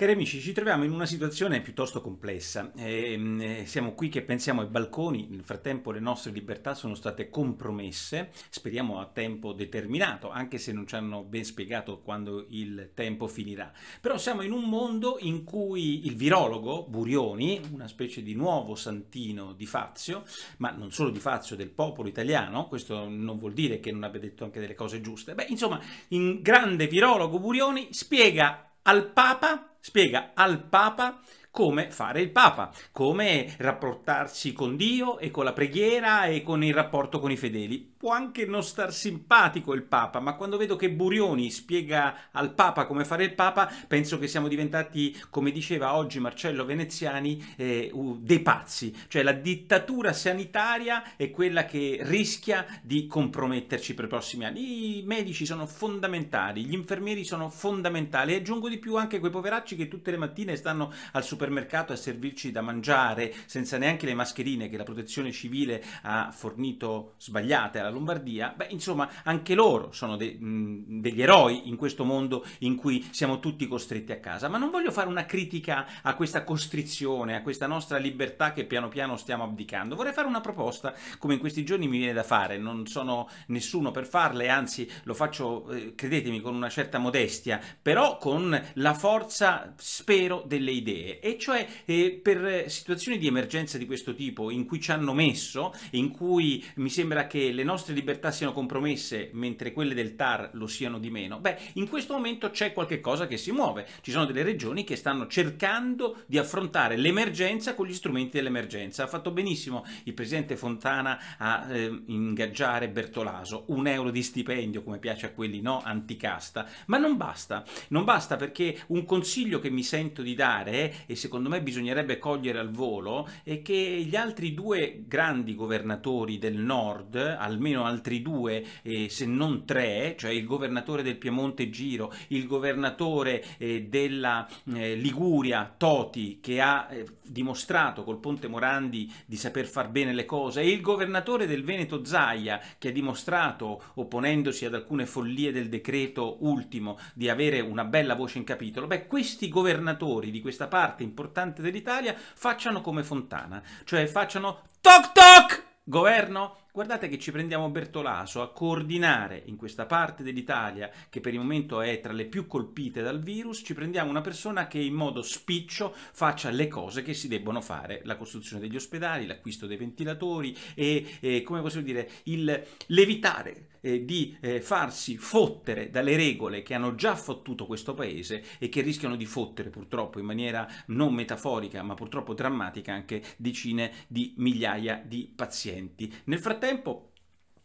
Cari amici, ci troviamo in una situazione piuttosto complessa. Ehm, eh, siamo qui che pensiamo ai balconi, nel frattempo le nostre libertà sono state compromesse, speriamo a tempo determinato, anche se non ci hanno ben spiegato quando il tempo finirà. Però siamo in un mondo in cui il virologo Burioni, una specie di nuovo santino di Fazio, ma non solo di Fazio, del popolo italiano, questo non vuol dire che non abbia detto anche delle cose giuste, beh insomma, in grande virologo Burioni spiega al Papa spiega al Papa come fare il Papa, come rapportarsi con Dio e con la preghiera e con il rapporto con i fedeli. Può anche non star simpatico il Papa, ma quando vedo che Burioni spiega al Papa come fare il Papa, penso che siamo diventati, come diceva oggi Marcello Veneziani, eh, dei pazzi. Cioè la dittatura sanitaria è quella che rischia di comprometterci per i prossimi anni. I medici sono fondamentali, gli infermieri sono fondamentali e aggiungo di più anche quei poveracci che tutte le mattine stanno al supermercato supermercato a servirci da mangiare senza neanche le mascherine che la protezione civile ha fornito sbagliate alla Lombardia, beh insomma anche loro sono de- degli eroi in questo mondo in cui siamo tutti costretti a casa, ma non voglio fare una critica a questa costrizione, a questa nostra libertà che piano piano stiamo abdicando, vorrei fare una proposta come in questi giorni mi viene da fare, non sono nessuno per farle, anzi lo faccio, eh, credetemi, con una certa modestia, però con la forza, spero, delle idee e cioè eh, per eh, situazioni di emergenza di questo tipo in cui ci hanno messo, in cui mi sembra che le nostre libertà siano compromesse mentre quelle del TAR lo siano di meno, beh, in questo momento c'è qualche cosa che si muove, ci sono delle regioni che stanno cercando di affrontare l'emergenza con gli strumenti dell'emergenza. Ha fatto benissimo il presidente Fontana a eh, ingaggiare Bertolaso, un euro di stipendio come piace a quelli no anticasta, ma non basta, non basta perché un consiglio che mi sento di dare e eh, secondo me bisognerebbe cogliere al volo è che gli altri due grandi governatori del nord, almeno altri due eh, se non tre, cioè il governatore del Piemonte Giro, il governatore eh, della eh, Liguria Toti che ha eh, dimostrato col Ponte Morandi di saper far bene le cose e il governatore del Veneto Zaia che ha dimostrato opponendosi ad alcune follie del decreto ultimo di avere una bella voce in capitolo, beh questi governatori di questa parte importante dell'Italia, facciano come Fontana, cioè facciano toc toc governo guardate che ci prendiamo Bertolaso a coordinare in questa parte dell'Italia, che per il momento è tra le più colpite dal virus, ci prendiamo una persona che in modo spiccio faccia le cose che si debbono fare, la costruzione degli ospedali, l'acquisto dei ventilatori e, e come possiamo dire, il levitare eh, di eh, farsi fottere dalle regole che hanno già fottuto questo paese e che rischiano di fottere purtroppo in maniera non metaforica ma purtroppo drammatica anche decine di migliaia di pazienti. Nel frattempo tempo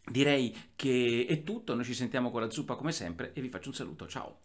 direi che è tutto, noi ci sentiamo con la zuppa come sempre e vi faccio un saluto, ciao!